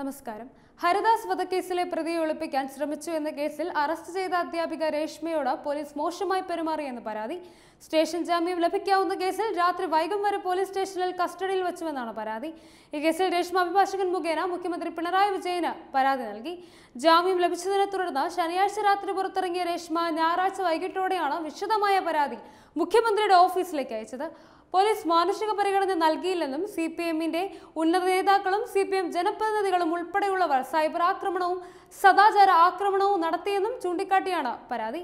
നമസ്കാരം ഹരിദാസ് വധക്കേസിലെ പ്രതിയെ ഒളിപ്പിക്കാൻ ശ്രമിച്ചു എന്ന കേസിൽ അറസ്റ്റ് ചെയ്ത അധ്യാപിക രേഷ്മയോട് പോലീസ് മോശമായി പെരുമാറിയെന്ന് പരാതി സ്റ്റേഷൻ ജാമ്യം ലഭിക്കാവുന്ന കേസിൽ രാത്രി വൈകും വരെ പോലീസ് സ്റ്റേഷനിൽ കസ്റ്റഡിയിൽ വെച്ചുവെന്നാണ് പരാതി ഈ കേസിൽ രേഷ്മ അഭിഭാഷകൻ മുഖേന മുഖ്യമന്ത്രി പിണറായി വിജയന് പരാതി നൽകി ജാമ്യം ലഭിച്ചതിനെ തുടർന്ന് ശനിയാഴ്ച രാത്രി പുറത്തിറങ്ങിയ രേഷ്മ ഞായറാഴ്ച വൈകിട്ടോടെയാണ് വിശദമായ പരാതി മുഖ്യമന്ത്രിയുടെ ഓഫീസിലേക്ക് അയച്ചത് പോലീസ് മാനുഷിക പരിഗണന നൽകിയില്ലെന്നും സി പി എമ്മിന്റെ ഉന്നത നേതാക്കളും സി പി എം ജനപ്രതിനിധികളും ഉൾപ്പെടെയുള്ളവർ സൈബർ ആക്രമണവും സദാചാര ആക്രമണവും നടത്തിയെന്നും ചൂണ്ടിക്കാട്ടിയാണ് പരാതി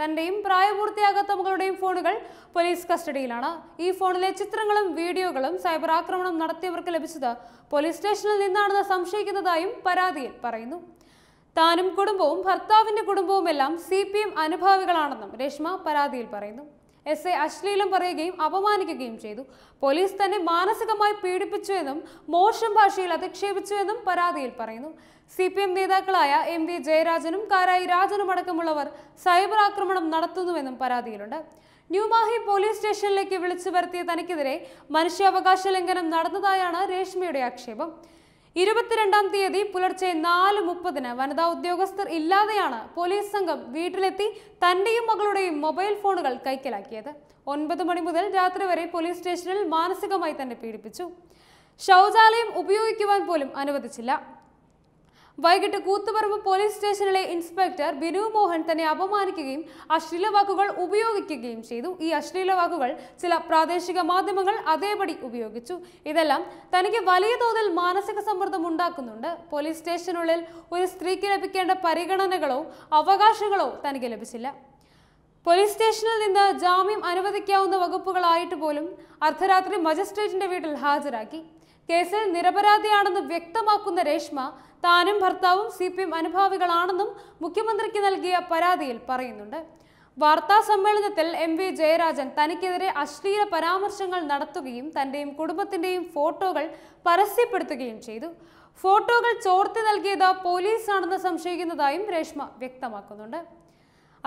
തന്റെയും പ്രായപൂർത്തിയാകാത്ത മകളുടെയും ഫോണുകൾ പോലീസ് കസ്റ്റഡിയിലാണ് ഈ ഫോണിലെ ചിത്രങ്ങളും വീഡിയോകളും സൈബർ ആക്രമണം നടത്തിയവർക്ക് ലഭിച്ചത് പോലീസ് സ്റ്റേഷനിൽ നിന്നാണെന്ന് സംശയിക്കുന്നതായും പരാതിയിൽ പറയുന്നു താനും കുടുംബവും ഭർത്താവിന്റെ എല്ലാം സി പി എം അനുഭാവികളാണെന്നും രേഷ്മ പരാതിയിൽ പറയുന്നു എസ് എ അശ്ലീലം പറയുകയും അപമാനിക്കുകയും ചെയ്തു പോലീസ് തന്നെ മാനസികമായി പീഡിപ്പിച്ചുവെന്നും മോശം ഭാഷയിൽ അധിക്ഷേപിച്ചുവെന്നും പരാതിയിൽ പറയുന്നു സി പി എം നേതാക്കളായ എം വി ജയരാജനും കാരായി രാജനും അടക്കമുള്ളവർ സൈബർ ആക്രമണം നടത്തുന്നുവെന്നും പരാതിയിലുണ്ട് ന്യൂമാഹി പോലീസ് സ്റ്റേഷനിലേക്ക് വിളിച്ചു വരുത്തിയ തനിക്കെതിരെ മനുഷ്യാവകാശ ലംഘനം നടന്നതായാണ് രേഷ്മയുടെ ആക്ഷേപം ഇരുപത്തിരണ്ടാം തീയതി പുലർച്ചെ നാല് മുപ്പതിന് വനിതാ ഉദ്യോഗസ്ഥർ ഇല്ലാതെയാണ് പോലീസ് സംഘം വീട്ടിലെത്തി തന്റെയും മകളുടെയും മൊബൈൽ ഫോണുകൾ കൈക്കലാക്കിയത് ഒൻപത് മണി മുതൽ രാത്രി വരെ പോലീസ് സ്റ്റേഷനിൽ മാനസികമായി തന്നെ പീഡിപ്പിച്ചു ശൗചാലയം ഉപയോഗിക്കുവാൻ പോലും അനുവദിച്ചില്ല വൈകിട്ട് കൂത്തുപറമ്പ് പോലീസ് സ്റ്റേഷനിലെ ഇൻസ്പെക്ടർ ബിനു മോഹൻ തന്നെ അപമാനിക്കുകയും അശ്ലീല വാക്കുകൾ ഉപയോഗിക്കുകയും ചെയ്തു ഈ അശ്ലീല വാക്കുകൾ ചില പ്രാദേശിക മാധ്യമങ്ങൾ അതേപടി ഉപയോഗിച്ചു ഇതെല്ലാം തനിക്ക് വലിയ തോതിൽ മാനസിക സമ്മർദ്ദം ഉണ്ടാക്കുന്നുണ്ട് പോലീസ് സ്റ്റേഷനുള്ളിൽ ഒരു സ്ത്രീക്ക് ലഭിക്കേണ്ട പരിഗണനകളോ അവകാശങ്ങളോ തനിക്ക് ലഭിച്ചില്ല പോലീസ് സ്റ്റേഷനിൽ നിന്ന് ജാമ്യം അനുവദിക്കാവുന്ന വകുപ്പുകളായിട്ട് പോലും അർദ്ധരാത്രി മജിസ്ട്രേറ്റിന്റെ വീട്ടിൽ ഹാജരാക്കി കേസിൽ നിരപരാധിയാണെന്ന് വ്യക്തമാക്കുന്ന രേഷ്മ താനും ഭർത്താവും സി പി എം അനുഭാവികളാണെന്നും മുഖ്യമന്ത്രിക്ക് നൽകിയ പരാതിയിൽ പറയുന്നുണ്ട് വാർത്താ സമ്മേളനത്തിൽ എം വി ജയരാജൻ തനിക്കെതിരെ അശ്ലീല പരാമർശങ്ങൾ നടത്തുകയും തന്റെയും കുടുംബത്തിന്റെയും ഫോട്ടോകൾ പരസ്യപ്പെടുത്തുകയും ചെയ്തു ഫോട്ടോകൾ ചോർത്തി നൽകിയത് പോലീസാണെന്ന് സംശയിക്കുന്നതായും രേഷ്മ വ്യക്തമാക്കുന്നുണ്ട്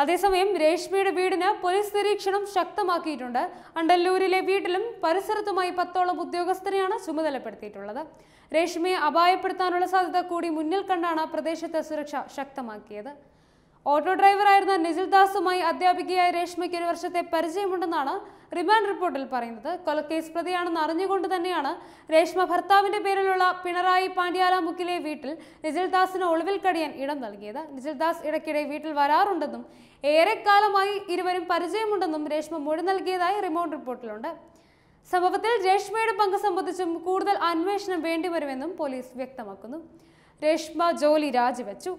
അതേസമയം രേഷ്മയുടെ വീടിന് പോലീസ് നിരീക്ഷണം ശക്തമാക്കിയിട്ടുണ്ട് അണ്ടല്ലൂരിലെ വീട്ടിലും പരിസരത്തുമായി പത്തോളം ഉദ്യോഗസ്ഥരെയാണ് ചുമതലപ്പെടുത്തിയിട്ടുള്ളത് രേഷ്മയെ അപായപ്പെടുത്താനുള്ള സാധ്യത കൂടി മുന്നിൽ കണ്ടാണ് പ്രദേശത്തെ സുരക്ഷ ശക്തമാക്കിയത് ഓട്ടോ ഡ്രൈവറായിരുന്ന നിജിൽ ദാസുമായി അധ്യാപികയായ രേഷ്മയ്ക്ക് ഒരു വർഷത്തെ പരിചയമുണ്ടെന്നാണ് റിമാൻഡ് റിപ്പോർട്ടിൽ പറയുന്നത് കൊലക്കേസ് പ്രതിയാണെന്ന് അറിഞ്ഞുകൊണ്ട് തന്നെയാണ് രേഷ്മ ഭർത്താവിന്റെ പേരിലുള്ള പിണറായി പാണ്ഡ്യാല മുക്കിലെ വീട്ടിൽ നിജിൽ ദാസിന് ഒളിവിൽ കടിയാൻ ഇടം നൽകിയത് നിജിൽ ദാസ് ഇടയ്ക്കിടെ വീട്ടിൽ വരാറുണ്ടെന്നും ഏറെക്കാലമായി ഇരുവരും പരിചയമുണ്ടെന്നും രേഷ്മ മൊഴി നൽകിയതായി റിമോട്ട് റിപ്പോർട്ടിലുണ്ട് സംഭവത്തിൽ രേഷ്മയുടെ പങ്ക് സംബന്ധിച്ചും കൂടുതൽ അന്വേഷണം വേണ്ടിവരുമെന്നും പോലീസ് വ്യക്തമാക്കുന്നു രേഷ്മ ജോലി രാജിവെച്ചു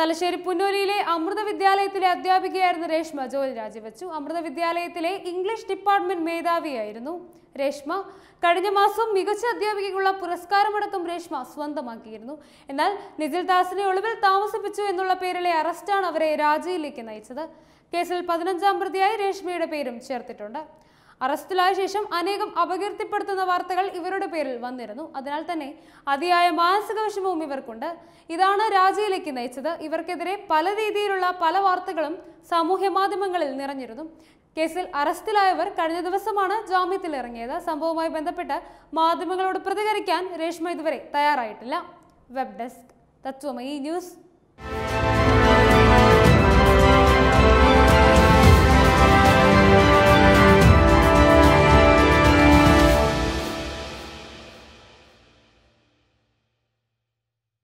തലശ്ശേരി പുന്നൂരിയിലെ അമൃത വിദ്യാലയത്തിലെ അധ്യാപികയായിരുന്നു രേഷ്മ ജോലി രാജിവെച്ചു അമൃത വിദ്യാലയത്തിലെ ഇംഗ്ലീഷ് ഡിപ്പാർട്ട്മെന്റ് മേധാവിയായിരുന്നു രേഷ്മ കഴിഞ്ഞ മാസം മികച്ച അധ്യാപികയ്ക്കുള്ള പുരസ്കാരമടക്കം രേഷ്മ സ്വന്തമാക്കിയിരുന്നു എന്നാൽ നിജിൽ ദാസിനെ ഒളിവിൽ താമസിപ്പിച്ചു എന്നുള്ള പേരിലെ അറസ്റ്റാണ് അവരെ രാജിയിലേക്ക് നയിച്ചത് കേസിൽ പതിനഞ്ചാം പ്രതിയായി രേഷ്മയുടെ പേരും ചേർത്തിട്ടുണ്ട് അറസ്റ്റിലായ ശേഷം അനേകം അപകീർത്തിപ്പെടുത്തുന്ന വാർത്തകൾ ഇവരുടെ പേരിൽ വന്നിരുന്നു അതിനാൽ തന്നെ അതിയായ മാനസിക വിഷമവും ഇവർക്കുണ്ട് ഇതാണ് രാജിയിലേക്ക് നയിച്ചത് ഇവർക്കെതിരെ പല രീതിയിലുള്ള പല വാർത്തകളും സാമൂഹ്യ മാധ്യമങ്ങളിൽ നിറഞ്ഞിരുന്നു കേസിൽ അറസ്റ്റിലായവർ കഴിഞ്ഞ ദിവസമാണ് ജാമ്യത്തിൽ ഇറങ്ങിയത് സംഭവവുമായി ബന്ധപ്പെട്ട് മാധ്യമങ്ങളോട് പ്രതികരിക്കാൻ രേഷ്മ ഇതുവരെ തയ്യാറായിട്ടില്ല വെബ് ഡെസ്ക് തത്വമയി ന്യൂസ്